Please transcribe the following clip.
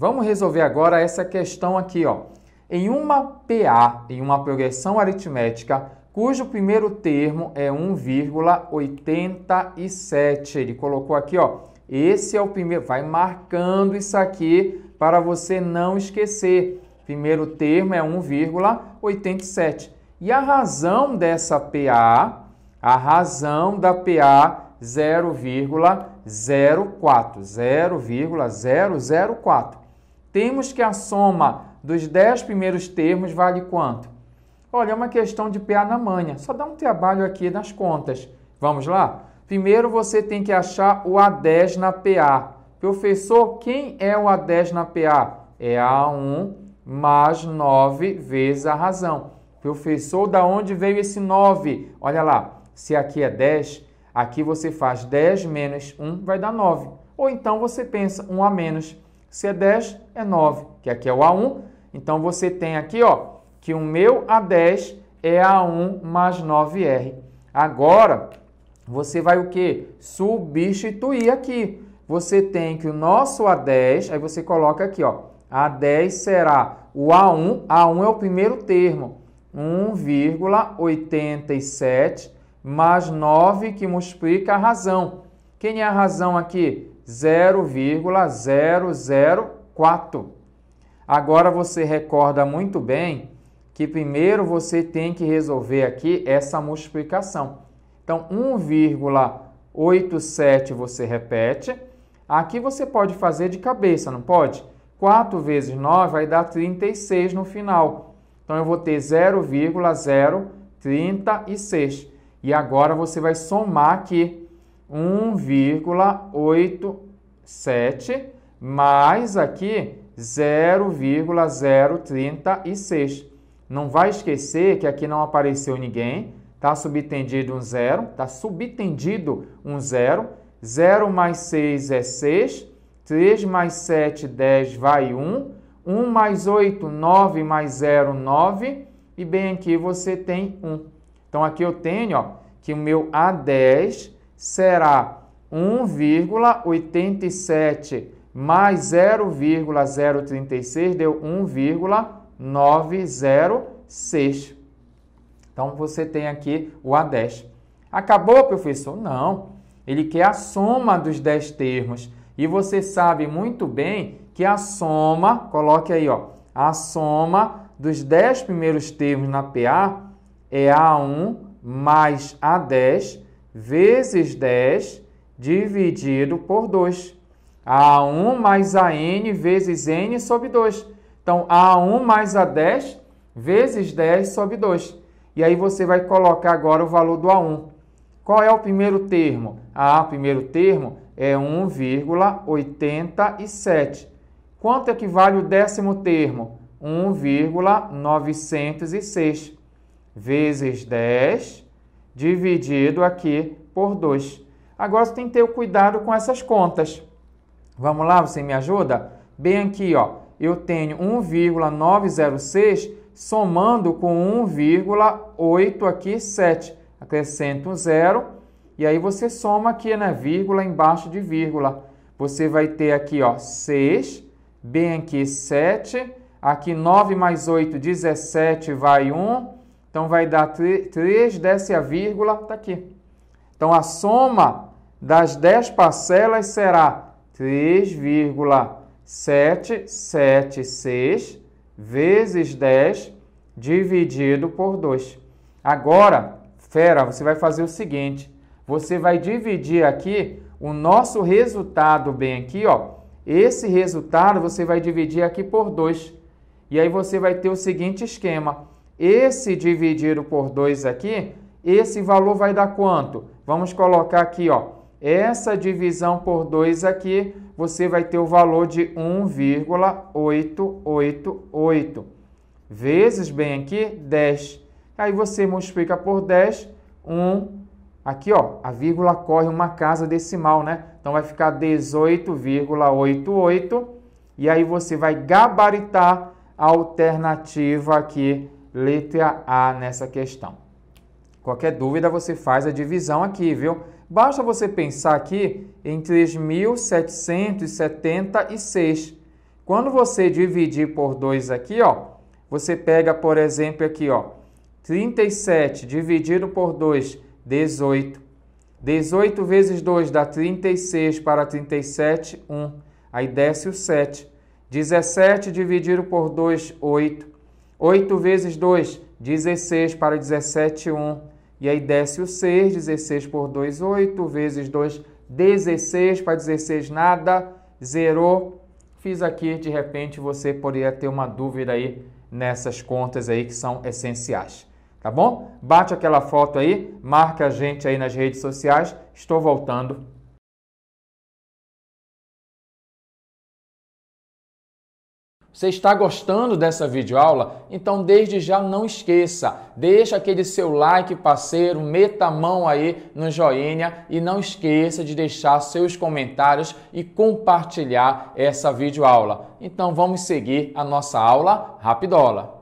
Vamos resolver agora essa questão aqui, ó. Em uma PA, em uma progressão aritmética, cujo primeiro termo é 1,87. Ele colocou aqui, ó. Esse é o primeiro, vai marcando isso aqui para você não esquecer. Primeiro termo é 1,87. E a razão dessa PA, a razão da PA 0,04, 0,004. Temos que a soma dos 10 primeiros termos vale quanto? Olha, é uma questão de pé na manha, só dá um trabalho aqui nas contas. Vamos lá? Primeiro você tem que achar o A10 na PA. Professor, quem é o A10 na PA? É A1 mais 9 vezes a razão. Professor, da onde veio esse 9? Olha lá, se aqui é 10, aqui você faz 10 menos 1, vai dar 9. Ou então você pensa 1 a menos 1. Se é 10, é 9, que aqui é o A1. Então você tem aqui, ó, que o meu A10 é A1 mais 9R. Agora, você vai o que? Substituir aqui. Você tem que o nosso A10, aí você coloca aqui, ó. A10 será o A1, A1 é o primeiro termo, 1,87 mais 9 que multiplica a razão. Quem é a razão aqui? 0,004. Agora você recorda muito bem que primeiro você tem que resolver aqui essa multiplicação. Então, 1,87 você repete. Aqui você pode fazer de cabeça, não pode? 4 vezes 9 vai dar 36 no final. Então, eu vou ter 0,036. E agora você vai somar aqui 1,87 mais aqui 0,036. Não vai esquecer que aqui não apareceu ninguém, está subtendido um zero, está subtendido um zero. 0 mais 6 é 6, 3 mais 7, 10 vai 1, 1 mais 8, 9 mais 0, 9, e bem aqui você tem 1. Então aqui eu tenho ó, que o meu A10 será 1,87 mais 0,036 deu 1,906. Então você tem aqui o A10. Acabou, professor? Não. Ele quer a soma dos 10 termos. E você sabe muito bem que a soma, coloque aí, ó, a soma dos 10 primeiros termos na PA é A1 mais A10 vezes 10 dividido por 2. A1 mais a n vezes n sobre 2. Então, A1 mais A10 vezes 10 sobre 2. E aí você vai colocar agora o valor do A1. Qual é o primeiro termo? A primeiro termo é 1,87. Quanto equivale o décimo termo? 1,906 vezes 10 dividido aqui por 2. Agora você tem que ter cuidado com essas contas. Vamos lá, você me ajuda? Bem aqui, ó, eu tenho 1,906 somando com 1,8 aqui 7. Acrescento um zero e aí você soma aqui na né, vírgula embaixo de vírgula. Você vai ter aqui, ó, 6, bem aqui 7, aqui 9 mais 8, 17 vai 1, então vai dar 3, desce a vírgula, está aqui. Então a soma das 10 parcelas será 3,776 vezes 10 dividido por 2. Agora, fera, você vai fazer o seguinte, você vai dividir aqui o nosso resultado bem aqui, ó. Esse resultado você vai dividir aqui por 2. E aí você vai ter o seguinte esquema. Esse dividido por 2 aqui, esse valor vai dar quanto? Vamos colocar aqui, ó. Essa divisão por 2 aqui, você vai ter o valor de 1,888 vezes bem aqui 10. Aí você multiplica por 10, 1 Aqui, ó, a vírgula corre uma casa decimal, né? Então vai ficar 18,88 e aí você vai gabaritar a alternativa aqui letra A nessa questão. Qualquer dúvida, você faz a divisão aqui, viu? Basta você pensar aqui em 3.776. Quando você dividir por 2 aqui, ó, você pega, por exemplo, aqui, ó, 37 dividido por 2, 18. 18 vezes 2 dá 36 para 37, 1. Aí desce o 7. 17 dividido por 2, 8. 8 vezes 2, 16 para 17, 1. E aí desce o 6, 16 por 2, 8 vezes 2, 16 para 16, nada, zerou. Fiz aqui, de repente você poderia ter uma dúvida aí nessas contas aí que são essenciais. Tá bom? Bate aquela foto aí, marca a gente aí nas redes sociais. Estou voltando Você está gostando dessa videoaula? Então desde já não esqueça, deixa aquele seu like parceiro, meta a mão aí no joinha e não esqueça de deixar seus comentários e compartilhar essa videoaula. Então vamos seguir a nossa aula rapidola.